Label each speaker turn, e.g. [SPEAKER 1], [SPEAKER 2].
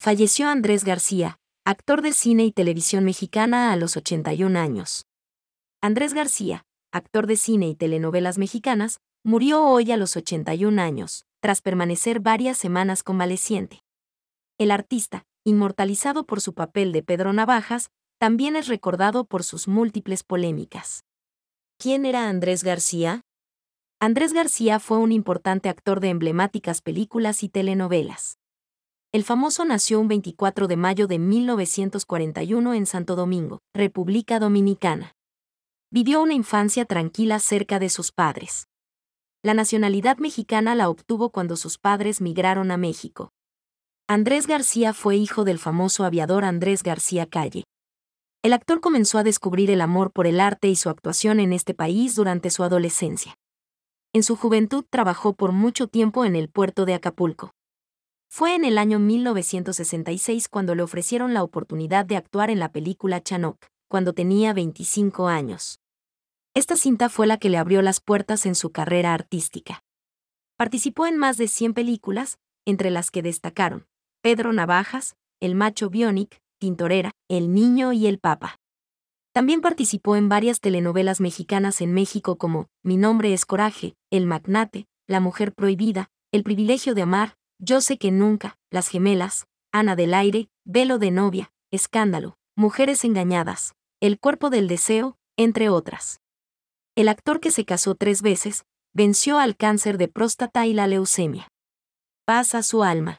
[SPEAKER 1] Falleció Andrés García, actor de cine y televisión mexicana a los 81 años. Andrés García, actor de cine y telenovelas mexicanas, murió hoy a los 81 años, tras permanecer varias semanas convaleciente. El artista, inmortalizado por su papel de Pedro Navajas, también es recordado por sus múltiples polémicas. ¿Quién era Andrés García? Andrés García fue un importante actor de emblemáticas películas y telenovelas. El famoso nació un 24 de mayo de 1941 en Santo Domingo, República Dominicana. Vivió una infancia tranquila cerca de sus padres. La nacionalidad mexicana la obtuvo cuando sus padres migraron a México. Andrés García fue hijo del famoso aviador Andrés García Calle. El actor comenzó a descubrir el amor por el arte y su actuación en este país durante su adolescencia. En su juventud trabajó por mucho tiempo en el puerto de Acapulco. Fue en el año 1966 cuando le ofrecieron la oportunidad de actuar en la película Chanoc, cuando tenía 25 años. Esta cinta fue la que le abrió las puertas en su carrera artística. Participó en más de 100 películas, entre las que destacaron Pedro Navajas, El Macho Bionic, Tintorera, El Niño y El Papa. También participó en varias telenovelas mexicanas en México como Mi nombre es Coraje, El Magnate, La Mujer Prohibida, El Privilegio de Amar, yo sé que nunca, las gemelas, Ana del aire, velo de novia, escándalo, mujeres engañadas, el cuerpo del deseo, entre otras. El actor que se casó tres veces, venció al cáncer de próstata y la leucemia. Paz a su alma.